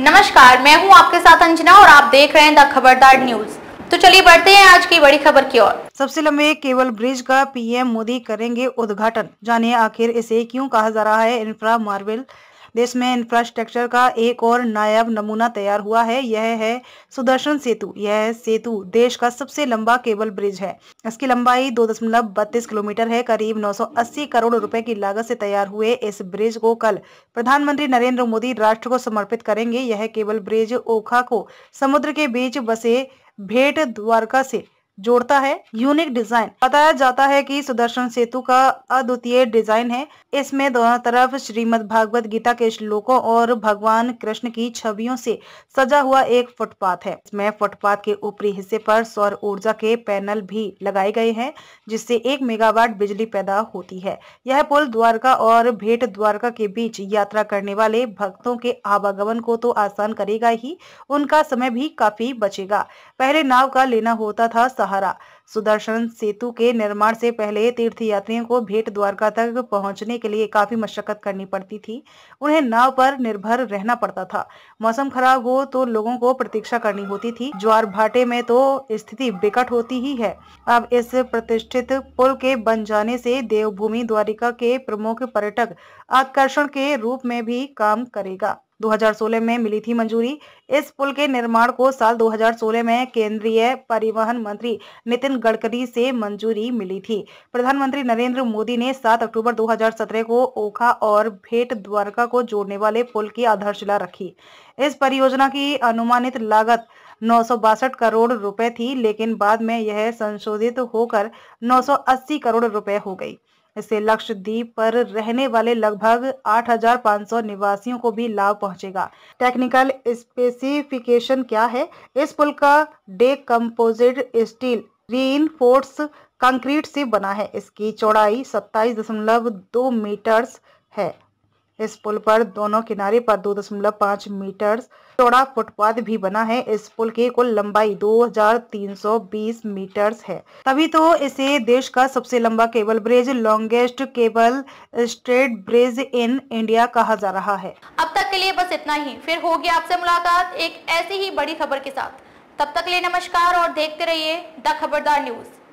नमस्कार मैं हूं आपके साथ अंजना और आप देख रहे हैं द खबरदार न्यूज तो चलिए बढ़ते हैं आज की बड़ी खबर की ओर सबसे लंबे केबल ब्रिज का पीएम मोदी करेंगे उद्घाटन जानिए आखिर इसे क्यों कहा जा रहा है इंफ्रा मार्बल देश में इंफ्रास्ट्रक्चर का एक और नायब नमूना तैयार हुआ है यह है सुदर्शन सेतु यह सेतु देश का सबसे लंबा केबल ब्रिज है इसकी लंबाई दो दशमलव बत्तीस किलोमीटर है करीब 980 करोड़ रुपए की लागत से तैयार हुए इस ब्रिज को कल प्रधानमंत्री नरेंद्र मोदी राष्ट्र को समर्पित करेंगे यह केबल ब्रिज ओखा को समुद्र के बीच बसे भेट द्वारका से जोड़ता है यूनिक डिजाइन बताया जाता है कि सुदर्शन सेतु का अद्वितीय डिजाइन है इसमें दोनों तरफ श्रीमद् भागवत गीता के श्लोकों और भगवान कृष्ण की छवियों से सजा हुआ एक फुटपाथ है इसमें फुटपाथ के ऊपरी हिस्से पर सौर ऊर्जा के पैनल भी लगाए गए हैं जिससे एक मेगावाट बिजली पैदा होती है यह पुल द्वारका और भेंट द्वारका के बीच यात्रा करने वाले भक्तों के आवागमन को तो आसान करेगा ही उनका समय भी काफी बचेगा पहले नाव का लेना होता था सहारा सुदर्शन सेतु के निर्माण से पहले तीर्थयात्रियों को भेंट द्वारका तक पहुंचने के लिए काफी मशक्कत करनी पड़ती थी उन्हें नाव पर निर्भर रहना पड़ता था मौसम खराब हो तो लोगों को प्रतीक्षा करनी होती थी ज्वार भाटे में तो स्थिति बिकट होती ही है अब इस प्रतिष्ठित पुल के बन जाने से देवभूमि द्वारिका के प्रमुख पर्यटक आकर्षण के रूप में भी काम करेगा 2016 में मिली थी मंजूरी इस पुल के निर्माण को साल 2016 में केंद्रीय परिवहन मंत्री नितिन गडकरी से मंजूरी मिली थी प्रधानमंत्री नरेंद्र मोदी ने 7 अक्टूबर 2017 को ओखा और भेट द्वारका को जोड़ने वाले पुल की आधारशिला रखी इस परियोजना की अनुमानित लागत नौ करोड़ रुपए थी लेकिन बाद में यह संशोधित होकर 980 करोड़ रुपए हो गई इससे लक्षद्वीप पर रहने वाले लगभग 8,500 निवासियों को भी लाभ पहुंचेगा टेक्निकल स्पेसिफिकेशन क्या है इस पुल का डे कम्पोजिट स्टील री कंक्रीट से बना है इसकी चौड़ाई 27.2 मीटर्स है इस पुल पर दोनों किनारे पर दो दशमलव पाँच मीटर चौड़ा फुटपाथ भी बना है इस पुल की कुल लंबाई 2,320 मीटर्स है तभी तो इसे देश का सबसे लंबा cable bridge longest cable stayed bridge in India कहा जा रहा है अब तक के लिए बस इतना ही फिर होगी आपसे मुलाकात एक ऐसी ही बड़ी खबर के साथ तब तक लिए नमस्कार और देखते रहिए द खबरदार न्यूज़